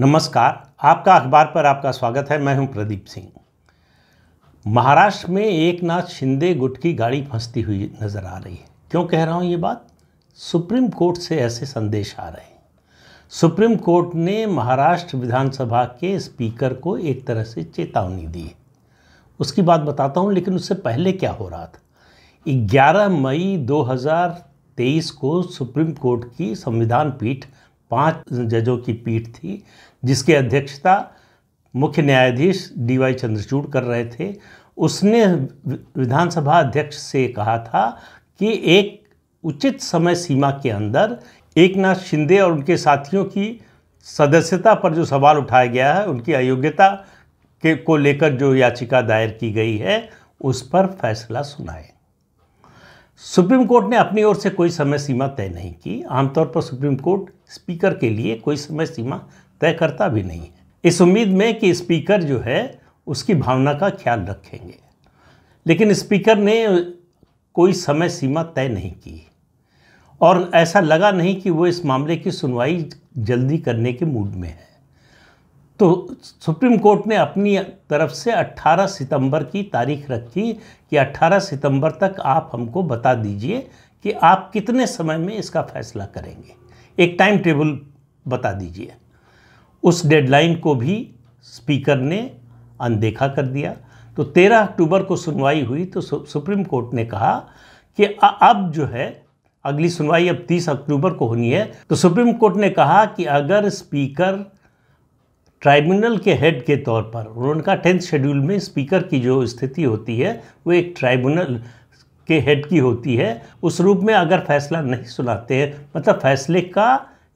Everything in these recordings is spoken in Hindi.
नमस्कार आपका अखबार पर आपका स्वागत है मैं हूं प्रदीप सिंह महाराष्ट्र में एक नाथ शिंदे गुट की गाड़ी फंसती हुई नज़र आ रही है क्यों कह रहा हूं ये बात सुप्रीम कोर्ट से ऐसे संदेश आ रहे हैं सुप्रीम कोर्ट ने महाराष्ट्र विधानसभा के स्पीकर को एक तरह से चेतावनी दी है उसकी बात बताता हूं लेकिन उससे पहले क्या हो रहा था 11 मई 2023 को सुप्रीम कोर्ट की संविधान पीठ पांच जजों की पीठ थी जिसकी अध्यक्षता मुख्य न्यायाधीश डी वाई चंद्रचूड़ कर रहे थे उसने विधानसभा अध्यक्ष से कहा था कि एक उचित समय सीमा के अंदर एक नाथ शिंदे और उनके साथियों की सदस्यता पर जो सवाल उठाया गया है उनकी अयोग्यता के को लेकर जो याचिका दायर की गई है उस पर फैसला सुनाए सुप्रीम कोर्ट ने अपनी ओर से कोई समय सीमा तय नहीं की आमतौर पर सुप्रीम कोर्ट स्पीकर के लिए कोई समय सीमा तय करता भी नहीं है इस उम्मीद में कि स्पीकर जो है उसकी भावना का ख्याल रखेंगे लेकिन स्पीकर ने कोई समय सीमा तय नहीं की और ऐसा लगा नहीं कि वो इस मामले की सुनवाई जल्दी करने के मूड में है तो सुप्रीम कोर्ट ने अपनी तरफ से 18 सितंबर की तारीख रखी कि 18 सितंबर तक आप हमको बता दीजिए कि आप कितने समय में इसका फैसला करेंगे एक टाइम टेबल बता दीजिए उस डेडलाइन को भी स्पीकर ने अनदेखा कर दिया तो 13 अक्टूबर को सुनवाई हुई तो सु, सुप्रीम कोर्ट ने कहा कि अब जो है अगली सुनवाई अब 30 अक्टूबर को होनी है तो सुप्रीम कोर्ट ने कहा कि अगर स्पीकर ट्राइब्यूनल के हेड के तौर पर उन्होंने टेंथ शेड्यूल में स्पीकर की जो स्थिति होती है वो एक ट्राइब्यूनल के हेड की होती है उस रूप में अगर फैसला नहीं सुनाते हैं मतलब फैसले का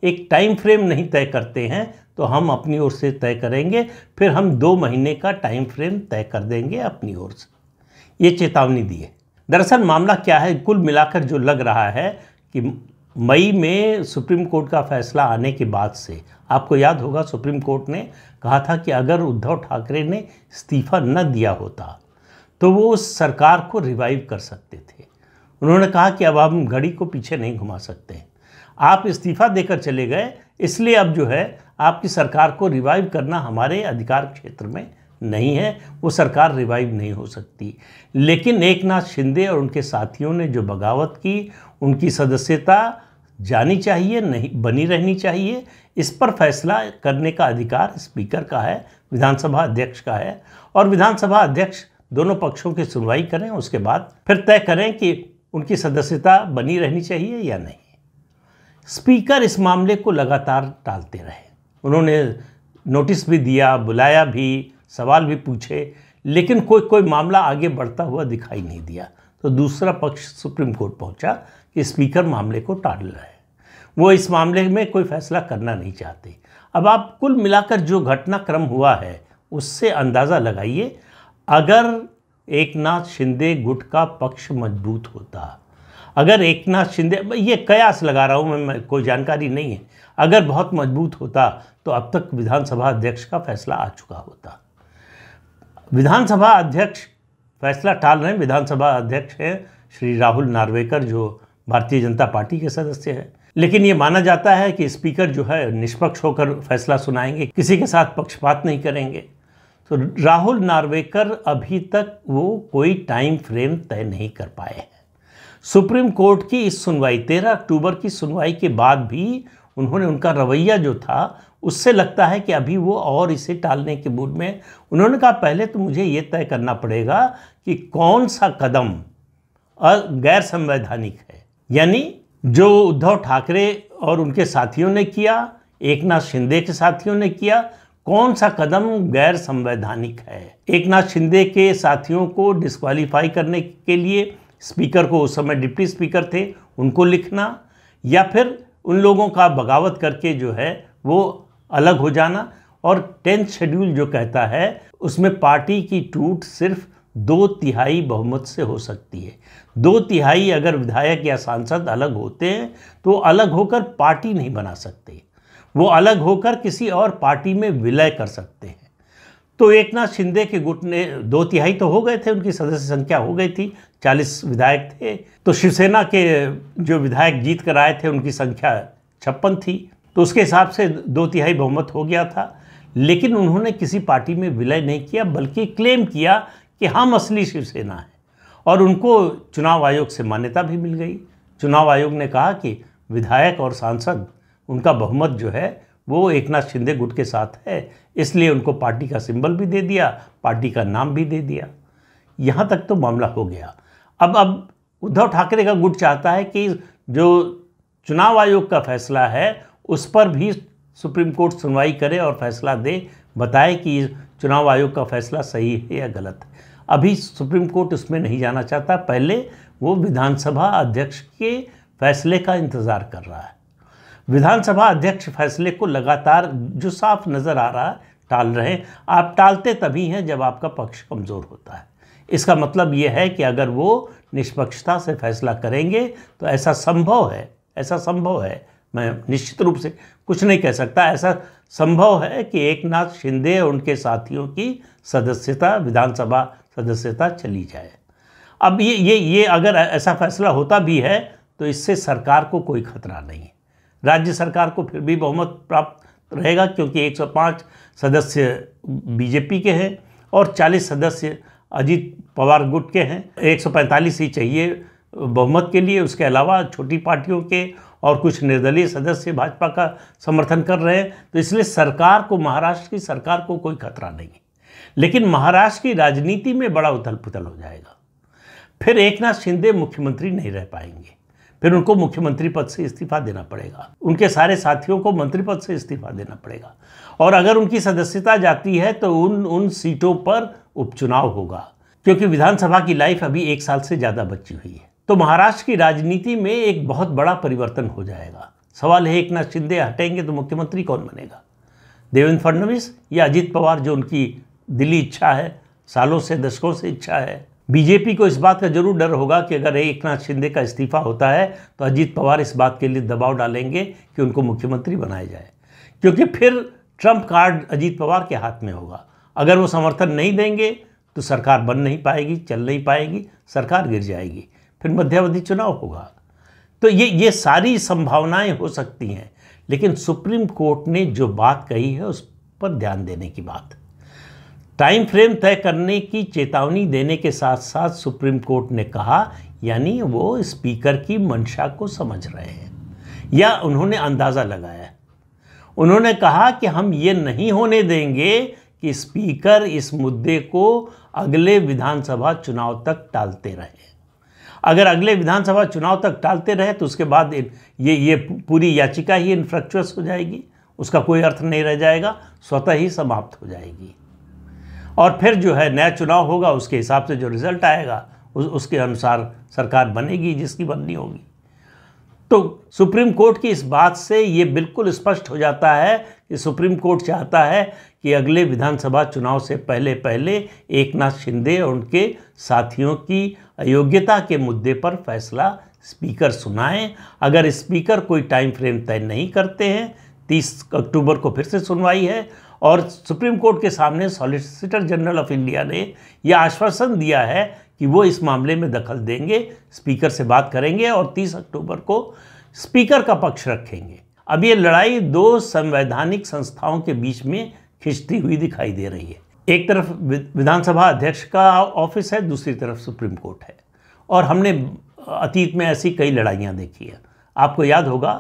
एक टाइम फ्रेम नहीं तय करते हैं तो हम अपनी ओर से तय करेंगे फिर हम दो महीने का टाइम फ्रेम तय कर देंगे अपनी ओर से ये चेतावनी दी है दरअसल मामला क्या है कुल मिलाकर जो लग रहा है कि मई में सुप्रीम कोर्ट का फैसला आने के बाद से आपको याद होगा सुप्रीम कोर्ट ने कहा था कि अगर उद्धव ठाकरे ने इस्तीफा न दिया होता तो वो उस सरकार को रिवाइव कर सकते थे उन्होंने कहा कि अब हम घड़ी को पीछे नहीं घुमा सकते हैं आप इस्तीफा देकर चले गए इसलिए अब जो है आपकी सरकार को रिवाइव करना हमारे अधिकार क्षेत्र में नहीं है वो सरकार रिवाइव नहीं हो सकती लेकिन एक नाथ शिंदे और उनके साथियों ने जो बगावत की उनकी सदस्यता जानी चाहिए नहीं बनी रहनी चाहिए इस पर फैसला करने का अधिकार स्पीकर का है विधानसभा अध्यक्ष का है और विधानसभा अध्यक्ष दोनों पक्षों की सुनवाई करें उसके बाद फिर तय करें कि उनकी सदस्यता बनी रहनी चाहिए या नहीं स्पीकर इस मामले को लगातार टालते रहे उन्होंने नोटिस भी दिया बुलाया भी सवाल भी पूछे लेकिन कोई कोई मामला आगे बढ़ता हुआ दिखाई नहीं दिया तो दूसरा पक्ष सुप्रीम कोर्ट पहुंचा कि स्पीकर मामले को टाल रहा है वो इस मामले में कोई फैसला करना नहीं चाहते अब आप कुल मिलाकर जो घटनाक्रम हुआ है उससे अंदाज़ा लगाइए अगर एकनाथ शिंदे गुट का पक्ष मजबूत होता अगर एकनाथ शिंदे ये कयास लगा रहा हूँ मैं, मैं कोई जानकारी नहीं है अगर बहुत मजबूत होता तो अब तक विधानसभा अध्यक्ष का फैसला आ चुका होता विधानसभा अध्यक्ष फैसला टाल रहे हैं विधानसभा अध्यक्ष हैं श्री राहुल नार्वेकर जो भारतीय जनता पार्टी के सदस्य हैं लेकिन ये माना जाता है कि स्पीकर जो है निष्पक्ष होकर फैसला सुनाएंगे किसी के साथ पक्षपात नहीं करेंगे तो राहुल नार्वेकर अभी तक वो कोई टाइम फ्रेम तय नहीं कर पाए हैं सुप्रीम कोर्ट की इस सुनवाई तेरह अक्टूबर की सुनवाई के बाद भी उन्होंने उनका रवैया जो था उससे लगता है कि अभी वो और इसे टालने के मूड में उन्होंने कहा पहले तो मुझे ये तय करना पड़ेगा कि कौन सा कदम गैर संवैधानिक है यानी जो उद्धव ठाकरे और उनके साथियों ने किया एक नाथ शिंदे के साथियों ने किया कौन सा कदम गैर संवैधानिक है एक नाथ शिंदे के साथियों को डिस्कालीफाई करने के लिए स्पीकर को उस समय डिप्टी स्पीकर थे उनको लिखना या फिर उन लोगों का बगावत करके जो है वो अलग हो जाना और टेंथ शेड्यूल जो कहता है उसमें पार्टी की टूट सिर्फ दो तिहाई बहुमत से हो सकती है दो तिहाई अगर विधायक या सांसद अलग होते हैं तो अलग होकर पार्टी नहीं बना सकते वो अलग होकर किसी और पार्टी में विलय कर सकते हैं तो एक नाथ शिंदे के गुट ने दो तिहाई तो हो गए थे उनकी सदस्य संख्या हो गई थी चालीस विधायक थे तो शिवसेना के जो विधायक जीत कर आए थे उनकी संख्या छप्पन थी तो उसके हिसाब से दो तिहाई बहुमत हो गया था लेकिन उन्होंने किसी पार्टी में विलय नहीं किया बल्कि क्लेम किया कि हम असली शिवसेना हैं और उनको चुनाव आयोग से मान्यता भी मिल गई चुनाव आयोग ने कहा कि विधायक और सांसद उनका बहुमत जो है वो एक नाथ शिंदे गुट के साथ है इसलिए उनको पार्टी का सिंबल भी दे दिया पार्टी का नाम भी दे दिया यहाँ तक तो मामला हो गया अब अब उद्धव ठाकरे का गुट चाहता है कि जो चुनाव आयोग का फैसला है उस पर भी सुप्रीम कोर्ट सुनवाई करे और फैसला दे बताए कि चुनाव आयोग का फैसला सही है या गलत है अभी सुप्रीम कोर्ट उसमें नहीं जाना चाहता पहले वो विधानसभा अध्यक्ष के फैसले का इंतज़ार कर रहा है विधानसभा अध्यक्ष फैसले को लगातार जो साफ नज़र आ रहा है टाल रहे हैं आप टालते तभी हैं जब आपका पक्ष कमज़ोर होता है इसका मतलब ये है कि अगर वो निष्पक्षता से फैसला करेंगे तो ऐसा संभव है ऐसा संभव है मैं निश्चित रूप से कुछ नहीं कह सकता ऐसा संभव है कि एक नाथ शिंदे और उनके साथियों की सदस्यता विधानसभा सदस्यता चली जाए अब ये ये ये अगर ऐसा फैसला होता भी है तो इससे सरकार को कोई खतरा नहीं राज्य सरकार को फिर भी बहुमत प्राप्त रहेगा क्योंकि 105 सदस्य बीजेपी के हैं और 40 सदस्य अजीत पवार गुट के हैं 145 ही चाहिए बहुमत के लिए उसके अलावा छोटी पार्टियों के और कुछ निर्दलीय सदस्य भाजपा का समर्थन कर रहे हैं तो इसलिए सरकार को महाराष्ट्र की सरकार को कोई खतरा नहीं है लेकिन महाराष्ट्र की राजनीति में बड़ा उथल पुथल हो जाएगा फिर एक नाथ शिंदे मुख्यमंत्री नहीं रह पाएंगे फिर उनको मुख्यमंत्री पद से इस्तीफा देना पड़ेगा उनके सारे साथियों को मंत्री पद से इस्तीफा देना पड़ेगा और अगर उनकी सदस्यता जाती है तो उन उन सीटों पर उपचुनाव होगा क्योंकि विधानसभा की लाइफ अभी एक साल से ज़्यादा बची हुई है तो महाराष्ट्र की राजनीति में एक बहुत बड़ा परिवर्तन हो जाएगा सवाल है एक नाथ शिंदे हटेंगे तो मुख्यमंत्री कौन बनेगा देवेंद्र फडणवीस या अजीत पवार जो उनकी दिल्ली इच्छा है सालों से दशकों से इच्छा है बीजेपी को इस बात का जरूर डर होगा कि अगर एक नाथ शिंदे का इस्तीफा होता है तो अजीत पवार इस बात के लिए दबाव डालेंगे कि उनको मुख्यमंत्री बनाया जाए क्योंकि फिर ट्रंप कार्ड अजीत पवार के हाथ में होगा अगर वो समर्थन नहीं देंगे तो सरकार बन नहीं पाएगी चल नहीं पाएगी सरकार गिर जाएगी फिर मध्यावधि चुनाव होगा तो ये ये सारी संभावनाएं हो सकती हैं लेकिन सुप्रीम कोर्ट ने जो बात कही है उस पर ध्यान देने की बात टाइम फ्रेम तय करने की चेतावनी देने के साथ साथ सुप्रीम कोर्ट ने कहा यानी वो स्पीकर की मंशा को समझ रहे हैं या उन्होंने अंदाज़ा लगाया उन्होंने कहा कि हम ये नहीं होने देंगे कि स्पीकर इस मुद्दे को अगले विधानसभा चुनाव तक टालते रहे अगर अगले विधानसभा चुनाव तक टालते रहे तो उसके बाद ये ये पूरी याचिका ही इन्फ्रक्चुअस हो जाएगी उसका कोई अर्थ नहीं रह जाएगा स्वतः ही समाप्त हो जाएगी और फिर जो है नया चुनाव होगा उसके हिसाब से जो रिज़ल्ट आएगा उस, उसके अनुसार सरकार बनेगी जिसकी बननी होगी तो सुप्रीम कोर्ट की इस बात से ये बिल्कुल स्पष्ट हो जाता है कि सुप्रीम कोर्ट चाहता है कि अगले विधानसभा चुनाव से पहले पहले एक नाथ शिंदे और उनके साथियों की अयोग्यता के मुद्दे पर फैसला स्पीकर सुनाएं अगर स्पीकर कोई टाइम फ्रेम तय नहीं करते हैं तीस अक्टूबर को फिर से सुनवाई है और सुप्रीम कोर्ट के सामने सॉलिसिटर जनरल ऑफ इंडिया ने यह आश्वासन दिया है कि वो इस मामले में दखल देंगे स्पीकर से बात करेंगे और 30 अक्टूबर को स्पीकर का पक्ष रखेंगे अब ये लड़ाई दो संवैधानिक संस्थाओं के बीच में खिंचती हुई दिखाई दे रही है एक तरफ विधानसभा अध्यक्ष का ऑफिस है दूसरी तरफ सुप्रीम कोर्ट है और हमने अतीत में ऐसी कई लड़ाइयाँ देखी हैं आपको याद होगा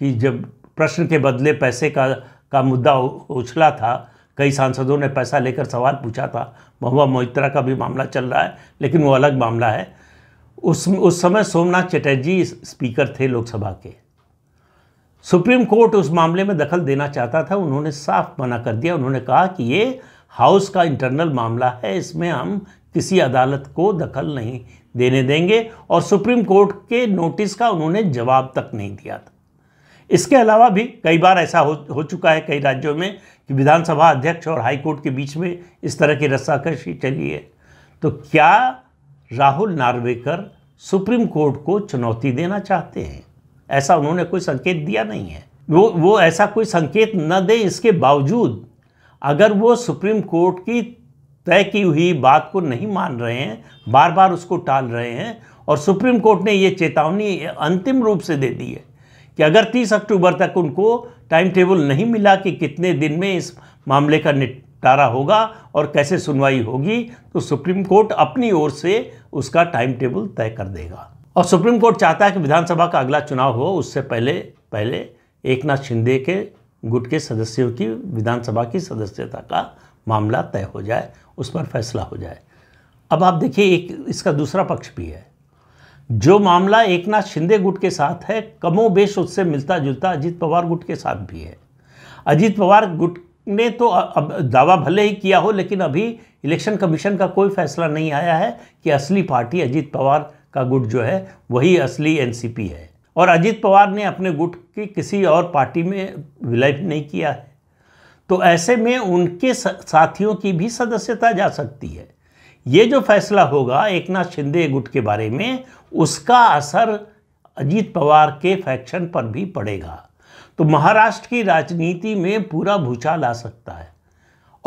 कि जब प्रश्न के बदले पैसे का का मुद्दा उछला था कई सांसदों ने पैसा लेकर सवाल पूछा था महुआ मोहित्रा का भी मामला चल रहा है लेकिन वो अलग मामला है उस उस समय सोमनाथ चटर्जी स्पीकर थे लोकसभा के सुप्रीम कोर्ट उस मामले में दखल देना चाहता था उन्होंने साफ मना कर दिया उन्होंने कहा कि ये हाउस का इंटरनल मामला है इसमें हम किसी अदालत को दखल नहीं देने देंगे और सुप्रीम कोर्ट के नोटिस का उन्होंने जवाब तक नहीं दिया था इसके अलावा भी कई बार ऐसा हो हो चुका है कई राज्यों में कि विधानसभा अध्यक्ष और हाईकोर्ट के बीच में इस तरह की रस्साकशी चली है तो क्या राहुल नार्वेकर सुप्रीम कोर्ट को चुनौती देना चाहते हैं ऐसा उन्होंने कोई संकेत दिया नहीं है वो वो ऐसा कोई संकेत न दे इसके बावजूद अगर वो सुप्रीम कोर्ट की तय की हुई बात को नहीं मान रहे हैं बार बार उसको टाल रहे हैं और सुप्रीम कोर्ट ने ये चेतावनी अंतिम रूप से दे दी है कि अगर 30 अक्टूबर तक उनको टाइम टेबल नहीं मिला कि कितने दिन में इस मामले का निपटारा होगा और कैसे सुनवाई होगी तो सुप्रीम कोर्ट अपनी ओर से उसका टाइम टेबल तय कर देगा और सुप्रीम कोर्ट चाहता है कि विधानसभा का अगला चुनाव हो उससे पहले पहले एक नाथ शिंदे के गुट के सदस्यों की विधानसभा की सदस्यता का मामला तय हो जाए उस पर फैसला हो जाए अब आप देखिए एक इसका दूसरा पक्ष भी है जो मामला एकनाथ शिंदे गुट के साथ है कमोबेश उससे मिलता जुलता अजीत पवार गुट के साथ भी है अजीत पवार गुट ने तो अब दावा भले ही किया हो लेकिन अभी इलेक्शन कमीशन का कोई फैसला नहीं आया है कि असली पार्टी अजीत पवार का गुट जो है वही असली एनसीपी है और अजीत पवार ने अपने गुट की किसी और पार्टी में विलय नहीं किया है तो ऐसे में उनके साथियों की भी सदस्यता जा सकती है ये जो फैसला होगा एक नाथ शिंदे गुट के बारे में उसका असर अजीत पवार के फैक्शन पर भी पड़ेगा तो महाराष्ट्र की राजनीति में पूरा भूचाल आ सकता है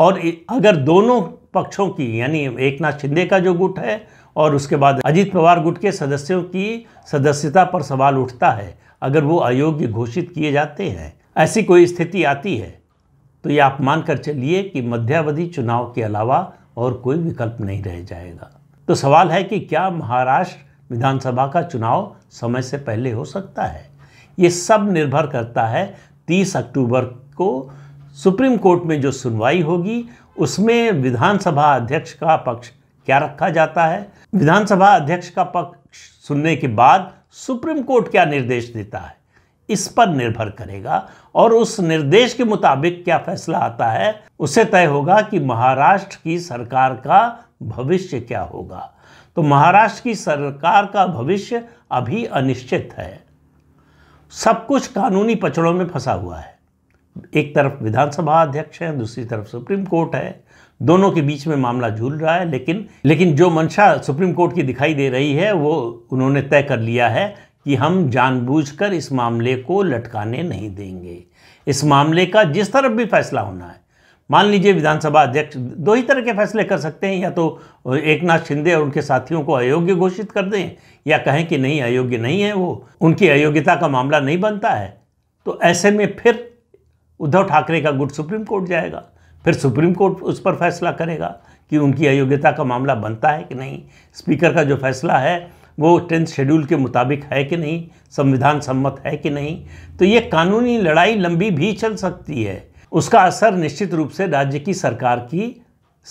और अगर दोनों पक्षों की यानी एक नाथ शिंदे का जो गुट है और उसके बाद अजीत पवार गुट के सदस्यों की सदस्यता पर सवाल उठता है अगर वो अयोग्य घोषित किए जाते हैं ऐसी कोई स्थिति आती है तो ये आप मानकर चलिए कि मध्यावधि चुनाव के अलावा और कोई विकल्प नहीं रह जाएगा तो सवाल है कि क्या महाराष्ट्र विधानसभा का चुनाव समय से पहले हो सकता है ये सब निर्भर करता है 30 अक्टूबर को सुप्रीम कोर्ट में जो सुनवाई होगी उसमें विधानसभा अध्यक्ष का पक्ष क्या रखा जाता है विधानसभा अध्यक्ष का पक्ष सुनने के बाद सुप्रीम कोर्ट क्या निर्देश देता है इस पर निर्भर करेगा और उस निर्देश के मुताबिक क्या फैसला आता है उसे तय होगा कि महाराष्ट्र की सरकार का भविष्य क्या होगा तो महाराष्ट्र की सरकार का भविष्य अभी अनिश्चित है सब कुछ कानूनी पचड़ों में फंसा हुआ है एक तरफ विधानसभा अध्यक्ष है दूसरी तरफ सुप्रीम कोर्ट है दोनों के बीच में मामला झूल रहा है लेकिन लेकिन जो मंशा सुप्रीम कोर्ट की दिखाई दे रही है वो उन्होंने तय कर लिया है कि हम जानबूझकर इस मामले को लटकाने नहीं देंगे इस मामले का जिस तरफ भी फैसला होना है मान लीजिए विधानसभा अध्यक्ष दो ही तरह के फैसले कर सकते हैं या तो एक नाथ शिंदे और उनके साथियों को अयोग्य घोषित कर दें या कहें कि नहीं अयोग्य नहीं है वो उनकी अयोग्यता का मामला नहीं बनता है तो ऐसे में फिर उद्धव ठाकरे का गुट सुप्रीम कोर्ट जाएगा फिर सुप्रीम कोर्ट उस पर फैसला करेगा कि उनकी अयोग्यता का मामला बनता है कि नहीं स्पीकर का जो फैसला है वो टेंथ शेड्यूल के मुताबिक है कि नहीं संविधान सम्मत है कि नहीं तो ये कानूनी लड़ाई लंबी भी चल सकती है उसका असर निश्चित रूप से राज्य की सरकार की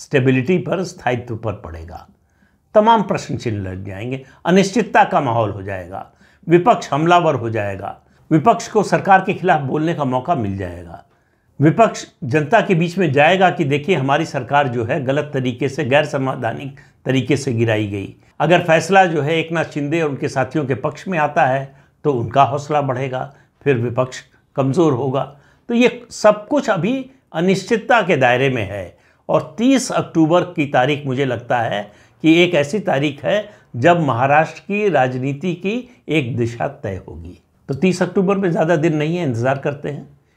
स्टेबिलिटी पर स्थायित्व पर पड़ेगा तमाम प्रश्न चिन्ह लग जाएंगे अनिश्चितता का माहौल हो जाएगा विपक्ष हमलावर हो जाएगा विपक्ष को सरकार के खिलाफ बोलने का मौका मिल जाएगा विपक्ष जनता के बीच में जाएगा कि देखिए हमारी सरकार जो है गलत तरीके से गैर संवैधानिक तरीके से गिराई गई अगर फैसला जो है एक नाथ शिंदे और उनके साथियों के पक्ष में आता है तो उनका हौसला बढ़ेगा फिर विपक्ष कमज़ोर होगा तो ये सब कुछ अभी अनिश्चितता के दायरे में है और 30 अक्टूबर की तारीख मुझे लगता है कि एक ऐसी तारीख है जब महाराष्ट्र की राजनीति की एक दिशा तय होगी तो 30 अक्टूबर में ज़्यादा दिन नहीं है इंतज़ार करते हैं